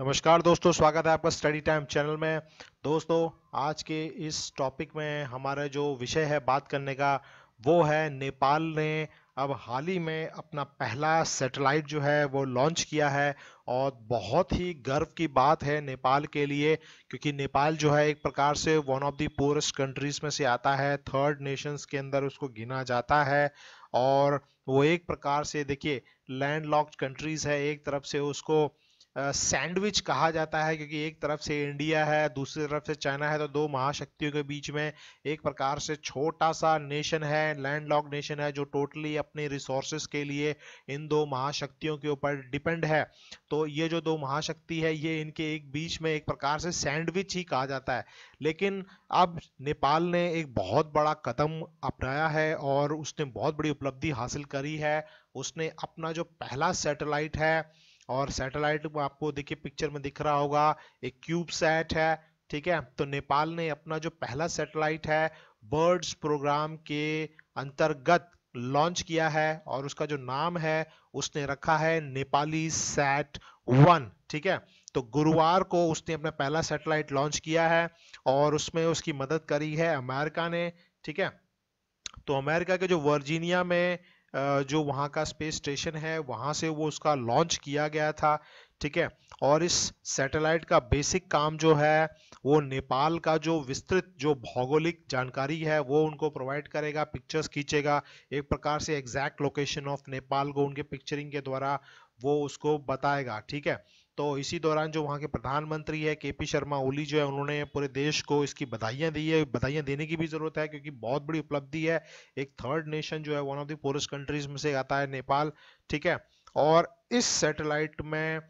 नमस्कार दोस्तों स्वागत है आपका स्टडी टाइम चैनल में दोस्तों आज के इस टॉपिक में हमारा जो विषय है बात करने का वो है नेपाल ने अब हाल ही में अपना पहला सैटेलाइट जो है वो लॉन्च किया है और बहुत ही गर्व की बात है नेपाल के लिए क्योंकि नेपाल जो है एक प्रकार से one of the poorest countries में से आता है थर्ड नेशंस के अंदर उसको गिना जाता है और वो एक प्रकार से देखिए लैंड लॉक्ड कंट्रीज़ है एक तरफ से उसको सैंडविच कहा जाता है क्योंकि एक तरफ से इंडिया है दूसरी तरफ से चाइना है तो दो महाशक्तियों के बीच में एक प्रकार से छोटा सा नेशन है लैंडलॉक नेशन है जो टोटली अपने रिसोर्सेज के लिए इन दो महाशक्तियों के ऊपर डिपेंड है तो ये जो दो महाशक्ति है ये इनके एक बीच में एक प्रकार से सैंडविच ही कहा जाता है लेकिन अब नेपाल ने एक बहुत बड़ा कदम अपनाया है और उसने बहुत बड़ी उपलब्धि हासिल करी है उसने अपना जो पहला सैटेलाइट है और सैटेलाइट आपको देखिए पिक्चर में दिख रहा होगा एक क्यूब सेट है ठीक है तो नेपाल ने अपना जो पहला सैटेलाइट है बर्ड्स प्रोग्राम के अंतर्गत लॉन्च किया है और उसका जो नाम है उसने रखा है नेपाली सैट वन ठीक है तो गुरुवार को उसने अपना पहला सैटेलाइट लॉन्च किया है और उसमें उसकी मदद करी है अमेरिका ने ठीक है तो अमेरिका के जो वर्जीनिया में जो वहाँ का स्पेस स्टेशन है वहाँ से वो उसका लॉन्च किया गया था ठीक है और इस सैटेलाइट का बेसिक काम जो है वो नेपाल का जो विस्तृत जो भौगोलिक जानकारी है वो उनको प्रोवाइड करेगा पिक्चर्स खींचेगा एक प्रकार से एग्जैक्ट लोकेशन ऑफ नेपाल को उनके पिक्चरिंग के द्वारा वो उसको बताएगा ठीक है तो इसी दौरान जो वहाँ के प्रधानमंत्री है के पी शर्मा ओली जो है उन्होंने पूरे देश को इसकी बधाइयाँ दी है बधाइयाँ देने की भी ज़रूरत है क्योंकि बहुत बड़ी उपलब्धि है एक थर्ड नेशन जो है one of the poorest countries में से आता है नेपाल ठीक है और इस सेटेलाइट में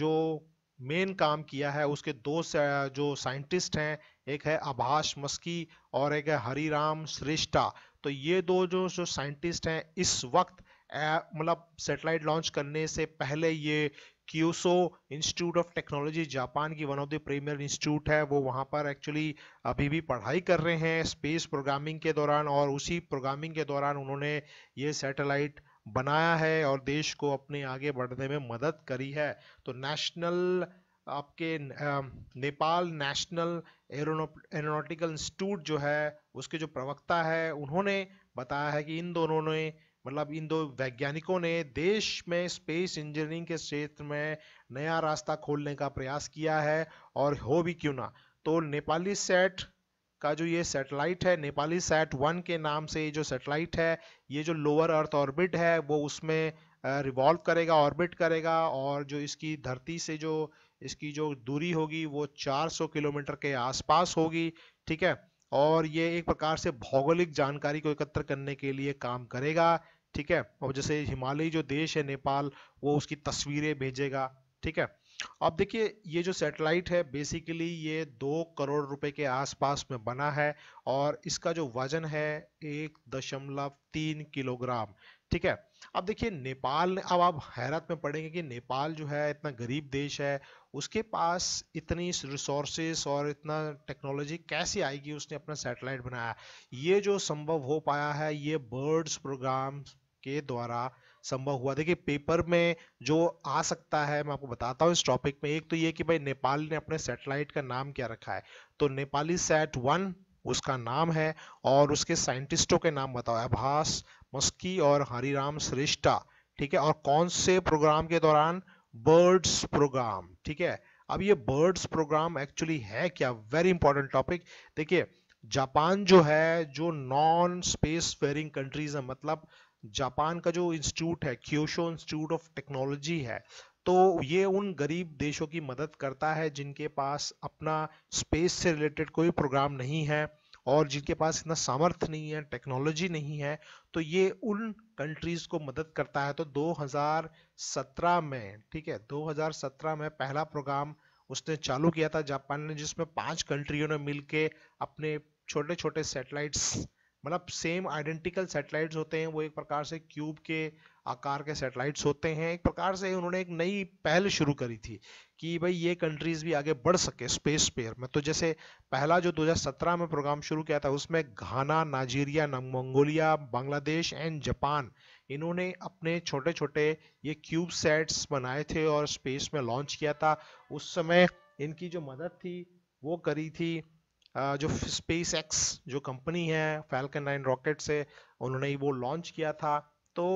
जो मेन काम किया है उसके दो जो साइंटिस्ट हैं एक है आभाष मस्की और एक है हरिराम श्रेष्ठा तो ये दो जो जो साइंटिस्ट हैं इस वक्त मतलब सेटेलाइट लॉन्च करने से पहले ये Kyushu institute of technology Japan की one of the premier institute है वो वहाँ पर एक्चुअली अभी भी पढ़ाई कर रहे हैं स्पेस प्रोग्रामिंग के दौरान और उसी प्रोग्रामिंग के दौरान उन्होंने ये सैटेलाइट बनाया है और देश को अपने आगे बढ़ने में मदद करी है तो नेशनल आपके नेपाल नेशनल एरोनोटिकल इंस्टीट्यूट जो है उसके जो प्रवक्ता है उन्होंने बताया है कि इन दोनों ने मतलब इन दो वैज्ञानिकों ने देश में स्पेस इंजीनियरिंग के क्षेत्र में नया रास्ता खोलने का प्रयास किया है और हो भी क्यों ना तो नेपाली सेट का जो ये सैटेलाइट है नेपाली सेट वन के नाम से ये जो सैटेलाइट है ये जो लोअर अर्थ ऑर्बिट है वो उसमें रिवॉल्व करेगा ऑर्बिट करेगा और जो इसकी धरती से जो इसकी जो दूरी होगी वो 400 किलोमीटर के आसपास होगी ठीक है और ये एक प्रकार से भौगोलिक जानकारी को एकत्र करने के लिए काम करेगा ठीक है और जैसे हिमालयी जो देश है नेपाल वो उसकी तस्वीरें भेजेगा ठीक है अब देखिए ये जो सैटेलाइट है बेसिकली ये दो करोड़ रुपए के आसपास में बना है और इसका जो वजन है एक दशमलव तीन किलोग्राम ठीक है अब देखिए नेपाल अब आप हैरत में पड़ेंगे कि नेपाल जो है इतना गरीब देश है उसके पास इतनी रिसोर्सेस और इतना टेक्नोलॉजी कैसे आएगी उसने अपना सैटेलाइट बनाया ये जो संभव हो पाया है ये बर्ड्स प्रोग्राम के द्वारा संभव हुआ देखिए पेपर में जो आ सकता है मैं आपको बताता हूँ इस टॉपिक में एक तो ये कि भाई नेपाल ने अपने सैटेलाइट का नाम क्या रखा है तो नेपाली सैट वन उसका नाम है और उसके साइंटिस्टों के नाम बताओ आभास मस्की और हरिराम श्रेष्ठा ठीक है और कौन से प्रोग्राम के दौरान बर्ड्स प्रोग्राम ठीक है अब ये बर्ड्स प्रोग्राम एक्चुअली है क्या वेरी इंपॉर्टेंट टॉपिक देखिए जापान जो है जो नॉन स्पेस फेयरिंग कंट्रीज है मतलब जापान का जो इंस्टीट्यूट है क्योशो इंस्टीट्यूट ऑफ टेक्नोलॉजी है तो ये उन गरीब देशों की मदद करता है जिनके पास अपना स्पेस से रिलेटेड कोई प्रोग्राम नहीं है और जिनके पास इतना सामर्थ्य नहीं है टेक्नोलॉजी नहीं है तो ये उन कंट्रीज को मदद करता है तो 2017 में ठीक है 2017 में पहला प्रोग्राम उसने चालू किया था जापान ने जिसमें पांच कंट्रियों ने मिलके अपने छोटे छोटे सैटेलाइट्स मतलब सेम आइडेंटिकल सैटेलाइट्स होते हैं वो एक प्रकार से क्यूब के आकार के सैटेलाइट्स होते हैं एक प्रकार से उन्होंने एक नई पहल शुरू करी थी कि भाई ये कंट्रीज भी आगे बढ़ सके स्पेस पेयर में तो जैसे पहला जो 2017 में प्रोग्राम शुरू किया था उसमें Ghana Nigeria Mongolia Bangladesh and Japan इन्होंने अपने छोटे छोटे ये क्यूब सेट्स बनाए थे और स्पेस में लॉन्च किया था उस समय इनकी जो मदद थी वो करी थी जो स्पेस एक्स जो कंपनी है फैल्कन नाइन रॉकेट से उन्होंने वो लॉन्च किया था तो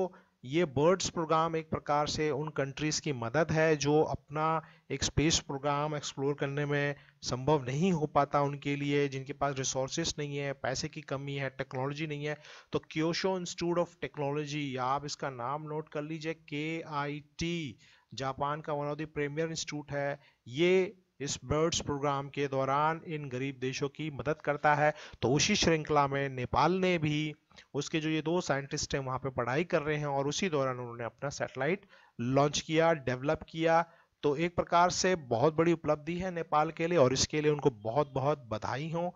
ये बर्ड्स प्रोग्राम एक प्रकार से उन कंट्रीज़ की मदद है जो अपना एक स्पेस प्रोग्राम एक्सप्लोर करने में संभव नहीं हो पाता उनके लिए जिनके पास रिसोर्सेस नहीं है पैसे की कमी है टेक्नोलॉजी नहीं है तो क्योशो इंस्टीट्यूट ऑफ टेक्नोलॉजी आप इसका नाम नोट कर लीजिए के आई टी जापान का one of the premier institute है ये इस बर्ड्स प्रोग्राम के दौरान इन गरीब देशों की मदद करता है तो उसी श्रृंखला में नेपाल ने भी उसके जो ये दो साइंटिस्ट हैं वहाँ पे पढ़ाई कर रहे हैं और उसी दौरान उन्होंने अपना सैटेलाइट लॉन्च किया डेवलप किया तो एक प्रकार से बहुत बड़ी उपलब्धि है नेपाल के लिए और इसके लिए उनको बहुत बहुत बधाई हो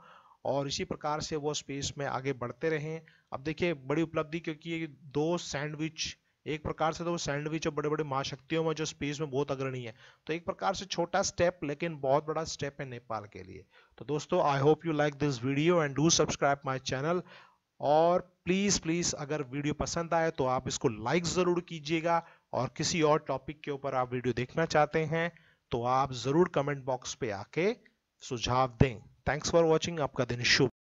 और इसी प्रकार से वो स्पेस में आगे बढ़ते रहें अब देखिए बड़ी उपलब्धि क्योंकि दो सैंडविच एक प्रकार से तो वो सैंडविच और बड़े बड़े महाशक्तियों में जो स्पेस में बहुत अग्रणी है तो एक प्रकार से छोटा स्टेप लेकिन बहुत बड़ा स्टेप है नेपाल के लिए तो दोस्तों I hope you like this video and do subscribe my channel और प्लीज़ प्लीज़ अगर वीडियो पसंद आए तो आप इसको लाइक ज़रूर कीजिएगा और किसी और टॉपिक के ऊपर आप वीडियो देखना चाहते हैं तो आप ज़रूर कमेंट बॉक्स पे आके सुझाव दें थैंक्स फॉर वॉचिंग आपका दिन शुभ